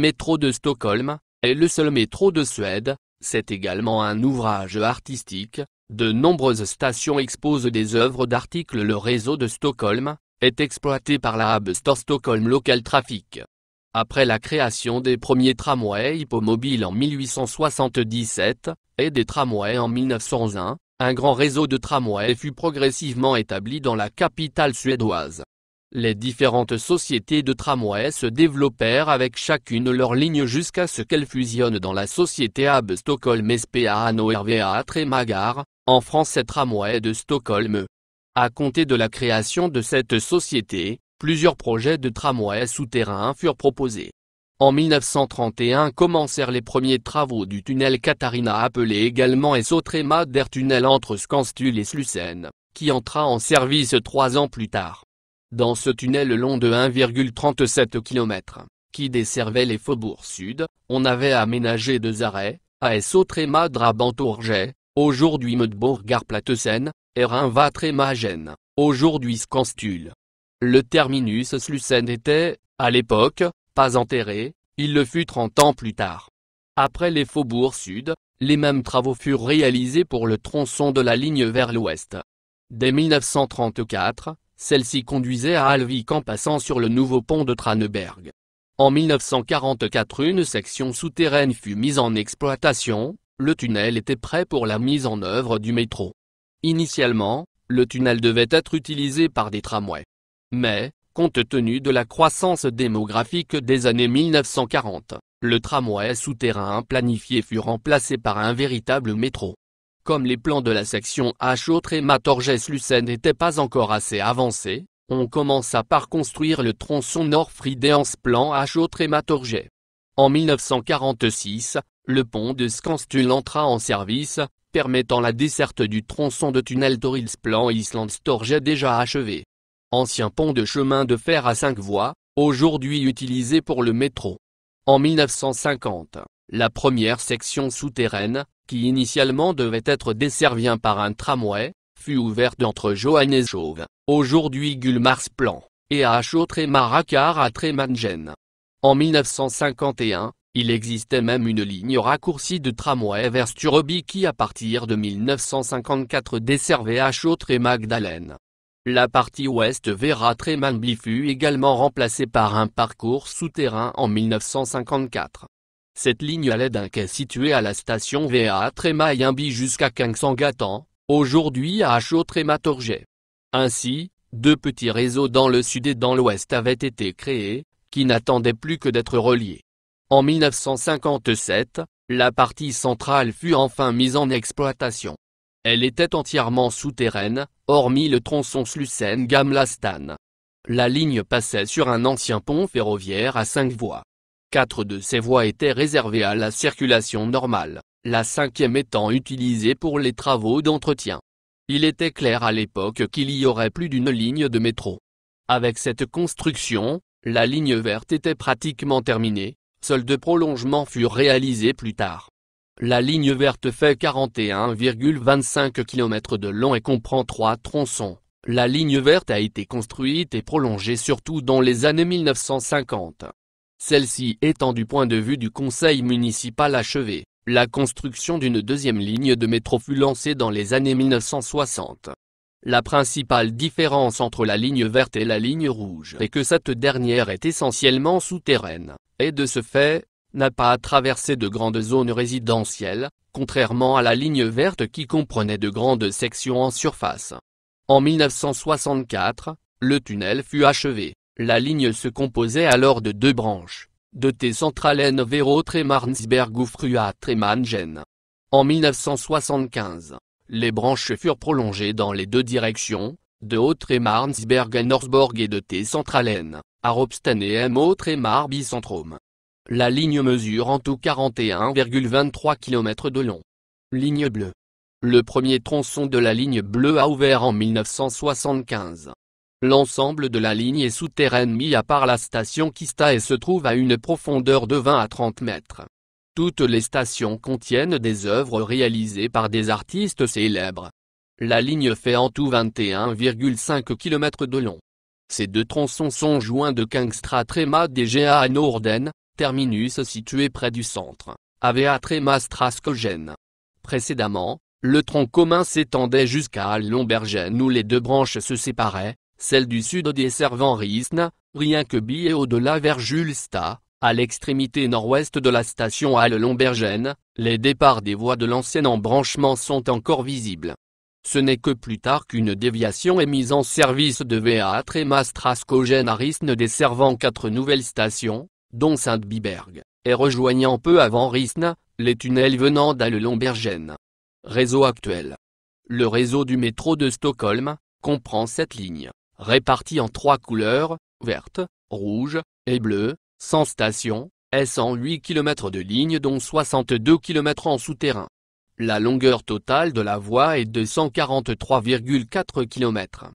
métro de Stockholm, est le seul métro de Suède, c'est également un ouvrage artistique, de nombreuses stations exposent des œuvres d'articles Le réseau de Stockholm, est exploité par la Hub Store Stockholm Local Traffic. Après la création des premiers tramways hippomobiles en 1877, et des tramways en 1901, un grand réseau de tramways fut progressivement établi dans la capitale suédoise. Les différentes sociétés de tramways se développèrent avec chacune leur ligne jusqu'à ce qu'elles fusionnent dans la société AB Stockholm SPA R.V.A. Tremagar, en français tramway de Stockholm. À compter de la création de cette société, plusieurs projets de tramways souterrains furent proposés. En 1931 commencèrent les premiers travaux du tunnel Katarina appelé également Sautrema der tunnel entre Skanstull et Slussen, qui entra en service trois ans plus tard dans ce tunnel long de 1,37 km, qui desservait les faubourgs sud, on avait aménagé deux arrêts, ASO Tréma Drabantourget, aujourd'hui meudbourg Gare et Rhinva aujourd'hui Scanstule. Le terminus Slussen était, à l'époque, pas enterré, il le fut 30 ans plus tard. Après les faubourgs sud, les mêmes travaux furent réalisés pour le tronçon de la ligne vers l'ouest. Dès 1934, celle-ci conduisait à Alvik en passant sur le nouveau pont de Traneberg. En 1944 une section souterraine fut mise en exploitation, le tunnel était prêt pour la mise en œuvre du métro. Initialement, le tunnel devait être utilisé par des tramways. Mais, compte tenu de la croissance démographique des années 1940, le tramway souterrain planifié fut remplacé par un véritable métro. Comme les plans de la section H autre et n'étaient pas encore assez avancés, on commença par construire le tronçon nord friedensplan plan H autre En 1946, le pont de Skanstul entra en service, permettant la desserte du tronçon de tunnel Torils-Plan island storge déjà achevé. Ancien pont de chemin de fer à cinq voies, aujourd'hui utilisé pour le métro. En 1950, la première section souterraine, qui initialement devait être desservie par un tramway, fut ouverte entre Chauve, aujourd'hui Gulmarsplan, et achotre et à Tremangen. En 1951, il existait même une ligne raccourcie de tramway vers Sturobi qui à partir de 1954 desservait Achotre et Magdalene. La partie ouest vers Trémanbi fut également remplacée par un parcours souterrain en 1954. Cette ligne allait d'un quai situé à la station VA Trémaillimbi jusqu'à Kingsangatan, aujourd'hui à Achaux Ainsi, deux petits réseaux dans le sud et dans l'ouest avaient été créés, qui n'attendaient plus que d'être reliés. En 1957, la partie centrale fut enfin mise en exploitation. Elle était entièrement souterraine, hormis le tronçon Slussen-Gamlastan. La ligne passait sur un ancien pont ferroviaire à cinq voies. Quatre de ces voies étaient réservées à la circulation normale, la cinquième étant utilisée pour les travaux d'entretien. Il était clair à l'époque qu'il y aurait plus d'une ligne de métro. Avec cette construction, la ligne verte était pratiquement terminée, seuls deux prolongements furent réalisés plus tard. La ligne verte fait 41,25 km de long et comprend trois tronçons. La ligne verte a été construite et prolongée surtout dans les années 1950. Celle-ci étant du point de vue du conseil municipal achevé, la construction d'une deuxième ligne de métro fut lancée dans les années 1960. La principale différence entre la ligne verte et la ligne rouge est que cette dernière est essentiellement souterraine, et de ce fait, n'a pas à traverser de grandes zones résidentielles, contrairement à la ligne verte qui comprenait de grandes sections en surface. En 1964, le tunnel fut achevé. La ligne se composait alors de deux branches, de T Centralen vers marnsberg ou Frua Tremangen. En 1975, les branches furent prolongées dans les deux directions, de haut marnsberg à Norsborg et de T-Centralen, à Robstan et M. Tremar La ligne mesure en tout 41,23 km de long. Ligne bleue. Le premier tronçon de la ligne bleue a ouvert en 1975. L'ensemble de la ligne est souterraine mis à part la station Kista et se trouve à une profondeur de 20 à 30 mètres. Toutes les stations contiennent des œuvres réalisées par des artistes célèbres. La ligne fait en tout 21,5 km de long. Ces deux tronçons sont joints de Kingstra Trema DGA à Norden, terminus situé près du centre, Avea Trema Straskogen. Précédemment, le tronc commun s'étendait jusqu'à Lombergen où les deux branches se séparaient, celle du sud desservant rien que et au-delà vers Julsta, à l'extrémité nord-ouest de la station Halle-Lombergène, les départs des voies de l'ancien embranchement sont encore visibles. Ce n'est que plus tard qu'une déviation est mise en service de VA et à Risne desservant quatre nouvelles stations, dont Sainte-Biberg, et rejoignant peu avant Risne, les tunnels venant d'Halle-Lombergène. Réseau actuel. Le réseau du métro de Stockholm, comprend cette ligne. Répartie en trois couleurs, verte, rouge et bleue, sans station, et 108 km de ligne dont 62 km en souterrain. La longueur totale de la voie est de 143,4 km.